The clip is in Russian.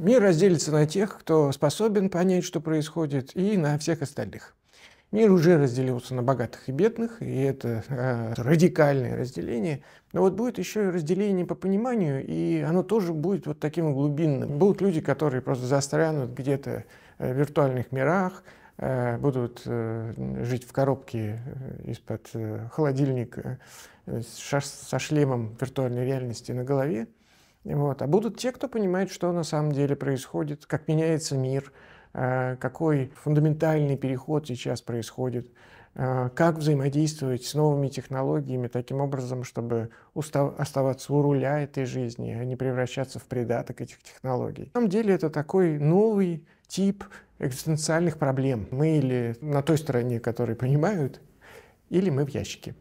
Мир разделится на тех, кто способен понять, что происходит, и на всех остальных. Мир уже разделился на богатых и бедных, и это э, радикальное разделение. Но вот будет еще и разделение по пониманию, и оно тоже будет вот таким глубинным. Будут люди, которые просто застрянут где-то э, в виртуальных мирах, э, будут э, жить в коробке э, из-под э, холодильника э, со шлемом виртуальной реальности на голове. Вот. А будут те, кто понимает, что на самом деле происходит, как меняется мир, э, какой фундаментальный переход сейчас происходит, э, как взаимодействовать с новыми технологиями таким образом, чтобы устав, оставаться у руля этой жизни, а не превращаться в придаток этих технологий. На самом деле это такой новый тип экзистенциальных проблем. Мы или на той стороне, которые понимают, или мы в ящике.